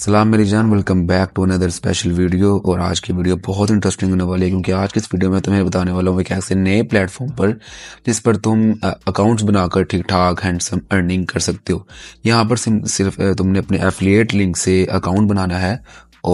सलाम मेरी जान welcome back to another special video और आज की वीडियो बहुत इंटरेस्टिंग होने वाली है क्योंकि आज की इस वीडियो में तुम्हें बताने वाला हूँ एक ऐसे नए प्लेटफॉर्म पर जिस पर तुम अकाउंट्स बनाकर ठीक ठाक हैंडसम अर्निंग कर सकते हो यहाँ पर सिर्फ तुमने अपने एफिलिएट लिंक से अकाउंट बनाना है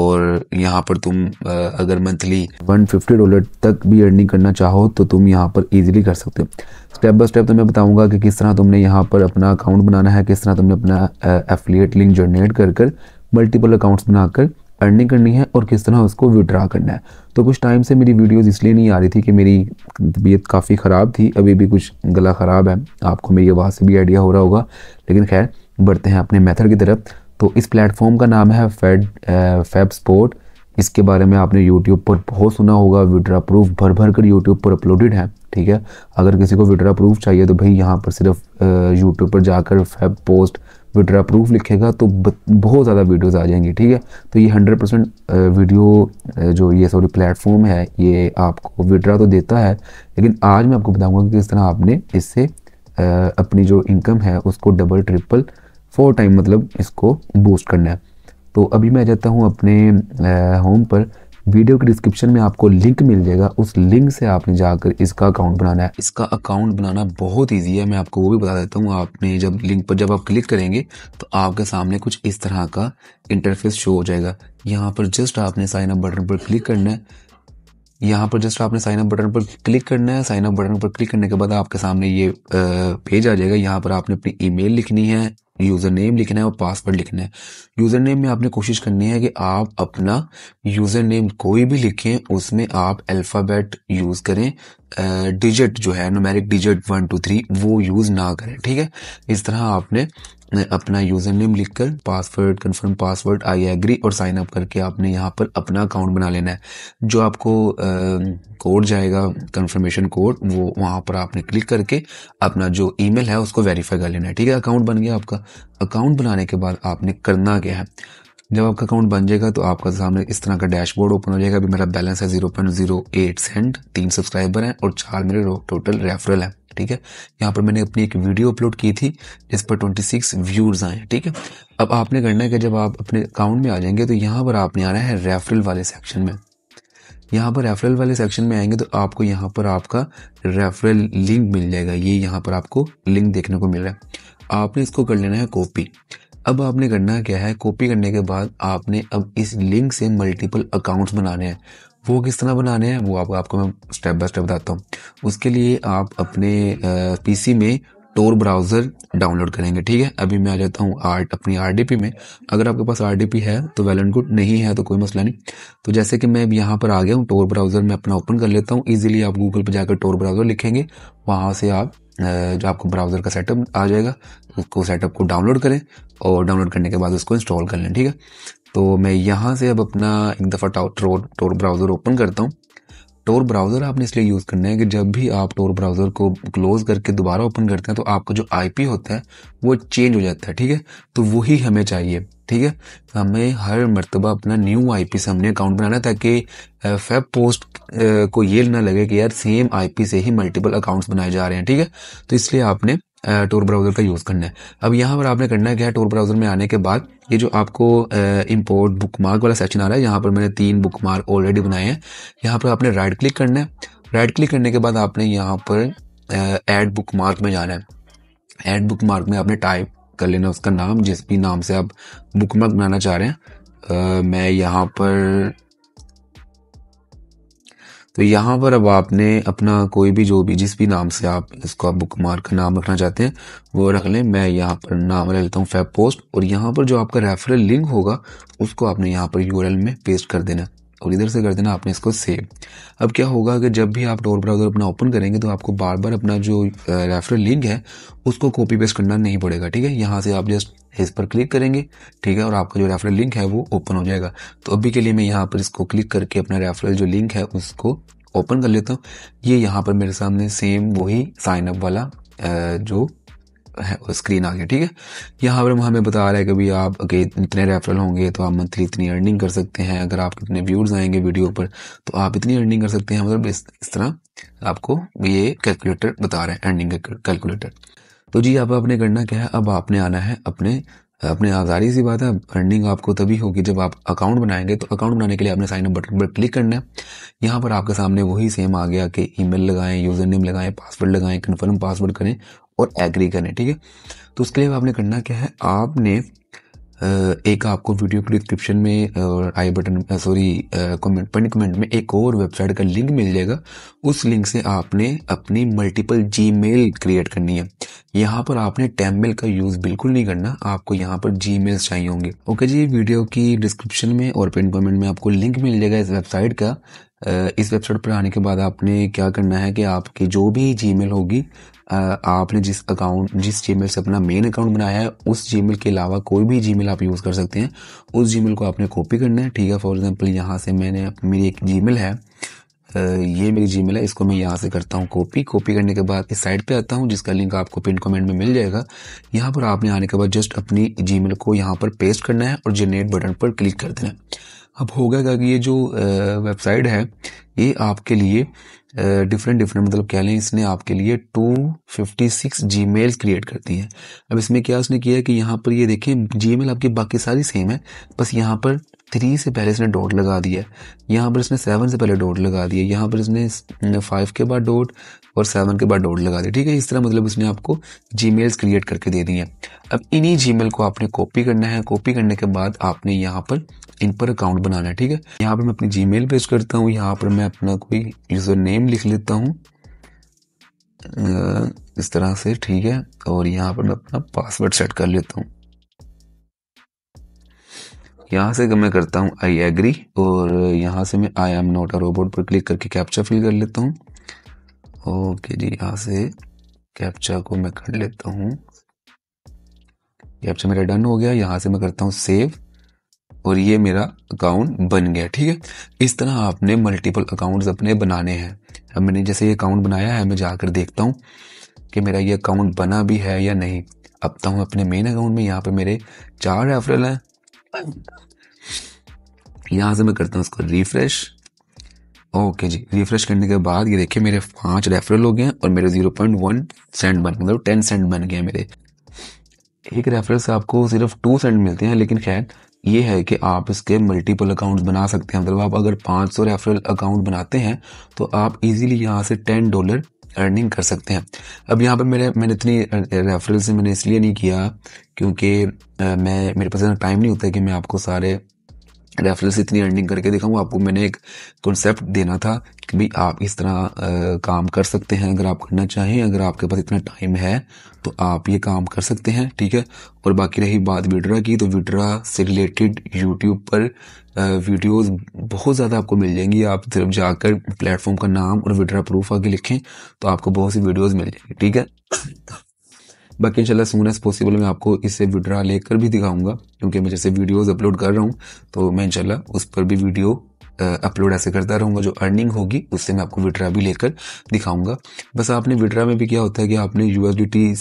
और यहाँ पर तुम अगर मंथली 150 डॉलर तक भी अर्निंग करना चाहो तो तुम यहाँ पर इजीली कर सकते हो स्टेप बाय स्टेप तुम्हें बताऊँगा कि किस तरह तुमने यहाँ पर अपना अकाउंट बनाना है किस तरह तुमने अपना एफिलिएट लिंक जनरेट कर कर मल्टीपल अकाउंट्स बनाकर अर्निंग करनी है और किस तरह उसको विड्रा करना है तो कुछ टाइम से मेरी वीडियोस इसलिए नहीं आ रही थी कि मेरी तबीयत काफ़ी ख़राब थी अभी भी कुछ गला ख़राब है आपको मेरी आवाज़ से भी आइडिया हो रहा होगा लेकिन खैर बढ़ते हैं अपने मेथड की तरफ तो इस प्लेटफॉर्म का नाम है फेड फैब स्पोर्ट इसके बारे में आपने यूट्यूब पर बहुत सुना होगा विड्रा प्रूफ भर भर कर यूट्यूब पर अपलोडेड है ठीक है अगर किसी को विड्रा प्रूफ चाहिए तो भाई यहाँ पर सिर्फ यूट्यूब पर जाकर फैब पोस्ट विड्रा प्रूफ लिखेगा तो बहुत ज़्यादा वीडियोज़ आ जाएंगी ठीक है तो ये हंड्रेड परसेंट वीडियो जो ये सॉरी प्लेटफॉर्म है ये आपको विड्रा तो देता है लेकिन आज मैं आपको बताऊँगा कि किस तरह आपने इससे अपनी जो इनकम है उसको डबल ट्रिपल फोर टाइम मतलब इसको बूस्ट करना है तो अभी मैं जाता हूँ अपने होम पर वीडियो के डिस्क्रिप्शन में आपको लिंक मिल जाएगा उस लिंक से आपने जाकर इसका अकाउंट बनाना है इसका अकाउंट बनाना बहुत ईजी है मैं आपको वो भी बता देता हूँ आपने जब लिंक पर जब आप क्लिक करेंगे तो आपके सामने कुछ इस तरह का इंटरफेस शो हो जाएगा यहाँ पर जस्ट आपने साइन अप बटन पर क्लिक करना है यहाँ पर जस्ट आपने साइन अप बटन पर क्लिक करना है साइन अप बटन पर क्लिक करने के बाद आपके सामने ये पेज आ जाएगा यहाँ पर आपने अपनी ईमेल लिखनी है यूज़र नेम लिखना है और पासवर्ड लिखना है यूज़र नेम में आपने कोशिश करनी है कि आप अपना यूज़र नेम कोई भी लिखें उसमें आप अल्फ़ाबेट यूज़ करें डिजिट जो है numeric digit one two three वो यूज़ ना करें ठीक है इस तरह आपने अपना यूजर नेम लिखकर password confirm password I agree और साइन अप करके आपने यहाँ पर अपना अकाउंट बना लेना है जो आपको कोड जाएगा कंफर्मेशन कोड वो वहाँ पर आपने क्लिक करके अपना जो ईमेल है उसको वेरीफाई कर लेना है ठीक है अकाउंट बन गया आपका अकाउंट बनाने के बाद आपने करना क्या है जब आपका अकाउंट बन जाएगा तो आपका सामने इस तरह का डैशबोर्ड ओपन हो जाएगा अभी मेरा बैलेंस है zero point zero eight cent तीन सब्सक्राइबर हैं और चार मेरे टोटल रेफरल हैं ठीक है यहाँ पर मैंने अपनी एक वीडियो अपलोड की थी जिस पर ट्वेंटी सिक्स व्यूज आए ठीक है अब आपने करना है कि जब आप अपने अकाउंट में आ जाएंगे तो यहाँ पर आपने आना है रेफरल वाले सेक्शन में यहाँ पर रेफरल वाले सेक्शन में आएंगे तो आपको यहाँ पर आपका रेफरल लिंक मिल जाएगा ये यहाँ पर आपको लिंक देखने को मिल रहा है आपने इसको कर लेना है कॉपी अब आपने करना क्या है कॉपी करने के बाद आपने अब इस लिंक से मल्टीपल अकाउंट्स बनाने हैं वो किस तरह बनाने हैं वो आप, आपको मैं स्टेप बाय स्टेप बताता हूँ उसके लिए आप अपने पीसी में टोर ब्राउज़र डाउनलोड करेंगे ठीक है अभी मैं आ जाता हूँ आर्ट अपनी आर में अगर आपके पास आर है तो वेल एंड गुड नहीं है तो कोई मसला नहीं तो जैसे कि मैं अब यहाँ पर आ गया हूँ टोर ब्राउज़र में अपना ओपन कर लेता हूँ ईजिली आप गूगल पर जाकर टोर ब्राउज़र लिखेंगे वहाँ से आप जो आपको ब्राउज़र का सेटअप आ जाएगा उसको सेटअप को डाउनलोड करें और डाउनलोड करने के बाद उसको इंस्टॉल कर लें ठीक है तो मैं यहाँ से अब अपना एक दफ़ा टोर टोर ब्राउज़र ओपन करता हूँ टोर ब्राउज़र आपने इसलिए यूज़ करना है कि जब भी आप टोर ब्राउज़र को क्लोज़ करके दोबारा ओपन करते हैं तो आपका जो आईपी होता है वो चेंज हो जाता है ठीक है तो वही हमें चाहिए ठीक है हमें हर मरतबा अपना न्यू आईपी से हमने अकाउंट बनाना है ताकि फेब पोस्ट को ये ना लगे कि यार सेम आईपी से ही मल्टीपल अकाउंट्स बनाए जा रहे हैं ठीक है तो इसलिए आपने टूर ब्राउज़र का यूज़ करना है अब यहाँ पर आपने करना है क्या है टोर ब्राउज़र में आने के बाद ये जो आपको बुक मार्क वाला सेक्शन आ रहा है यहाँ पर मैंने तीन मार्क ऑलरेडी बनाए हैं यहाँ पर आपने राइट क्लिक करना है राइट क्लिक करने के बाद आपने यहाँ पर बुक मार्क में जाना है ऐड मार्क में आपने टाइप कर लेना उसका नाम जिस भी नाम से आप मार्क बनाना चाह रहे हैं आ, मैं यहाँ पर तो यहाँ पर अब आपने अपना कोई भी जो भी जिस भी नाम से आप इसको आप बुक मार्क का नाम रखना चाहते हैं वो रख लें मैं यहाँ पर नाम रख लेता हूँ फैब पोस्ट और यहाँ पर जो आपका रेफरल लिंक होगा उसको आपने यहाँ पर यू में पेस्ट कर देना और इधर से कर देना आपने इसको सेव अब क्या होगा कि जब भी आप डोर ब्राउज़र अपना ओपन करेंगे तो आपको बार बार अपना जो रेफरल लिंक है उसको कॉपी पेस्ट करना नहीं पड़ेगा ठीक है यहाँ से आप जस्ट इस पर क्लिक करेंगे ठीक है और आपका जो रेफरल लिंक है वो ओपन हो जाएगा तो अभी के लिए मैं यहाँ पर इसको क्लिक करके अपना रेफरल जो लिंक है उसको ओपन कर लेता हूँ ये यहाँ पर मेरे सामने सेम वही साइनअप वाला जो स्क्रीन आ गया ठीक है यहाँ पर हमें बता रहा है कि भाई आप अगर इतने रेफरल होंगे तो आप मंथली इतनी अर्निंग कर सकते हैं अगर आप इतने व्यूज़ आएंगे वीडियो पर तो आप इतनी अर्निंग कर सकते हैं मतलब इस, इस तरह आपको ये कैलकुलेटर बता रहे हैं अर्निंग कैलकुलेटर तो जी अब आपने करना क्या है अब आपने आना है अपने अपने आजारी सी बात है अर्निंग आपको तभी होगी जब आप अकाउंट बनाएंगे तो अकाउंट बनाने के लिए आपने साइन अप बटन पर क्लिक करना है यहाँ पर आपके सामने वही सेम आ गया कि ईमेल लगाएं यूज़र नेम लगाएं पासवर्ड लगाएं कन्फर्म पासवर्ड करें और एग्री करें ठीक है तो उसके लिए आपने करना क्या है आपने एक आपको वीडियो के डिस्क्रिप्शन में और I button sorry comment point comment में एक और वेबसाइट का लिंक मिल जाएगा उस लिंक से आपने अपनी मल्टीपल जी क्रिएट करनी है यहाँ पर आपने टैममेल का यूज़ बिल्कुल नहीं करना आपको यहाँ पर जी चाहिए होंगे ओके जी वीडियो की डिस्क्रिप्शन में और पिन कमेंट में आपको लिंक मिल जाएगा इस वेबसाइट का इस वेबसाइट पर आने के बाद आपने क्या करना है कि आपकी जो भी जी होगी आपने जिस अकाउंट जिस जी से अपना मेन अकाउंट बनाया है उस जी के अलावा कोई भी जी आप यूज़ कर सकते हैं उस जी को आपने कॉपी करना है ठीक है फॉर एग्जांपल यहाँ से मैंने मेरी एक जी है ये मेरी जी है इसको मैं यहाँ से करता हूँ कॉपी कॉपी करने के बाद इस साइड पे आता हूँ जिसका लिंक आपको पिन कमेंट में मिल जाएगा यहाँ पर आपने आने के बाद जस्ट अपनी जी को यहाँ पर पेस्ट करना है और जनरेट बटन पर क्लिक कर देना है अब होगा क्या कि ये जो वेबसाइट है ये आपके लिए डिफरेंट डिफरेंट मतलब कह लें इसने आपके लिए 256 जीमेल क्रिएट करती हैं अब इसमें क्या उसने किया है कि यहाँ पर ये देखें जीमेल आपकी बाकी सारी सेम है बस यहाँ पर थ्री से पहले इसने डॉट लगा दिया यहाँ पर इसने सेवन से पहले डॉट लगा दिया यहाँ पर इसने फाइव के बाद डॉट और सेवन के बाद डॉट लगा दिया ठीक है इस तरह मतलब इसने आपको जी क्रिएट करके दे दी हैं अब इन्हीं जी को आपने कॉपी करना है कॉपी करने के बाद आपने यहाँ पर इन पर अकाउंट बनाना है ठीक है यहाँ पर मैं अपनी जी मेल करता हूँ यहाँ पर मैं अपना कोई यूज़र नेम लिख लेता हूँ इस तरह से ठीक है और यहाँ पर मैं अपना पासवर्ड सेट कर लेता हूँ यहाँ से मैं करता हूँ आई एग्री और यहाँ से मैं I am not a robot पर क्लिक करके कैप्चा फिल कर लेता हूँ ओके जी यहाँ से कैप्चा को मैं कर लेता हूँ कैप्चा मेरा डन हो गया यहाँ से मैं करता हूँ सेव और ये मेरा अकाउंट बन गया ठीक है इस तरह आपने मल्टीपल अकाउंट्स अपने बनाने हैं अब मैंने जैसे ये अकाउंट बनाया है मैं जाकर देखता हूँ कि मेरा ये अकाउंट बना भी है या नहीं अब तो हूँ अपने मेन अकाउंट में यहाँ पर मेरे चार रेफरल हैं यहां से मैं करता हूँ उसको रिफ्रेश ओके जी रिफ्रेश करने के बाद ये देखिए मेरे पांच रेफरल हो गए हैं और मेरे जीरो पॉइंट वन सेंट बन मतलब टेन सेंट बन गए मतलब मेरे एक रेफरल से आपको सिर्फ टू सेंट मिलते हैं लेकिन खैर ये है कि आप इसके मल्टीपल अकाउंट्स बना सकते हैं मतलब आप अगर 500 रेफरल अकाउंट बनाते हैं तो आप इजीली यहाँ से 10 डॉलर अर्निंग कर सकते हैं अब यहाँ पर मेरे मैंने इतनी रेफरल से मैंने इसलिए नहीं किया क्योंकि मैं मेरे पास इतना टाइम नहीं होता कि मैं आपको सारे रेफरल से इतनी अर्निंग करके दिखाऊँ आपको मैंने एक कॉन्सेप्ट देना था कि भाई आप इस तरह आ, काम कर सकते हैं अगर आप करना चाहें अगर आपके पास इतना टाइम है तो आप ये काम कर सकते हैं ठीक है और बाकी रही बात विड्रा की तो विड्रा से रिलेटेड यूट्यूब पर वीडियोस बहुत ज़्यादा आपको मिल जाएंगी आप सिर्फ जाकर प्लेटफॉर्म का नाम और विड्रा प्रूफ आगे लिखें तो आपको बहुत सी वीडियोज़ मिल जाएंगी ठीक है बाकी इंशाल्लाह सून एज पॉसिबल मैं आपको इससे विड्रा लेकर भी दिखाऊंगा क्योंकि मैं जैसे वीडियोस अपलोड कर रहा हूँ तो मैं इंशाल्लाह उस पर भी वीडियो अपलोड ऐसे करता रहूँगा जो अर्निंग होगी उससे मैं आपको विड्रा भी लेकर दिखाऊंगा बस आपने विड्रा में भी क्या होता है कि आपने यू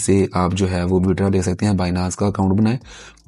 से आप जो है वो विड्रा ले सकते हैं बाइनास का अकाउंट बनाए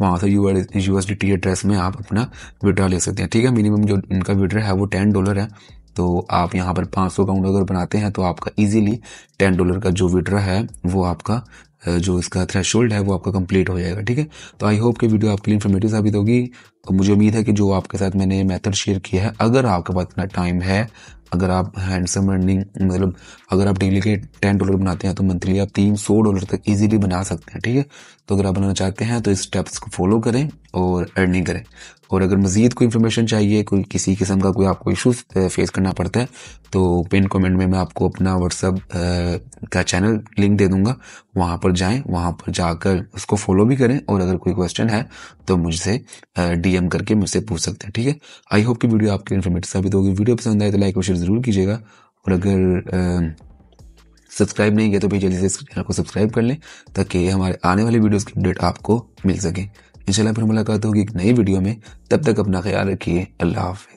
वहाँ से यू यू एड्रेस में आप अपना विड्रा ले सकते हैं ठीक है मिनिमम जो इनका विड्रा है वो टेन डॉलर है तो आप यहाँ पर 500 पाउंड अगर बनाते हैं तो आपका इजीली 10 डॉलर का जो विड्रा है वो आपका जो इसका थ्रेश है वो आपका कंप्लीट हो जाएगा ठीक है तो आई होप कि वीडियो आपके लिए इन्फॉर्मेटिव साबित होगी और तो मुझे उम्मीद है कि जो आपके साथ मैंने मेथड शेयर किया है अगर आपके पास इतना टाइम है अगर आप हैंडसम अर्निंग मतलब अगर आप डेली के टेन डॉलर बनाते हैं तो मंथली आप तीन सौ डॉलर तक इजीली बना सकते हैं ठीक है तो अगर आप बनाना चाहते हैं तो इस स्टेप्स को फॉलो करें और अर्निंग करें और अगर मज़ीद कोई इन्फॉर्मेशन चाहिए कोई किसी किस्म का कोई आपको इशू फेस करना पड़ता है तो पिन कमेंट में मैं आपको अपना व्हाट्सअप का चैनल लिंक दे दूँगा वहाँ पर जाएँ वहाँ पर जाकर उसको फॉलो भी करें और अगर कोई क्वेश्चन है तो मुझसे डीएम करके मुझसे पूछ सकते हैं ठीक है आई होप कि वीडियो आपके इन्फॉर्मेटिव साबित होगी वीडियो पसंद आए तो लाइक और शेयर ज़रूर कीजिएगा और अगर आ, सब्सक्राइब नहीं किया तो भी जल्दी से चैनल को सब्सक्राइब कर लें ताकि हमारे आने वाले वीडियोज़ की अपडेट आपको मिल सके इंशाल्लाह फिर मुलाकात होगी एक नई वीडियो में तब तक अपना ख्याल रखिए अल्लाह हाफि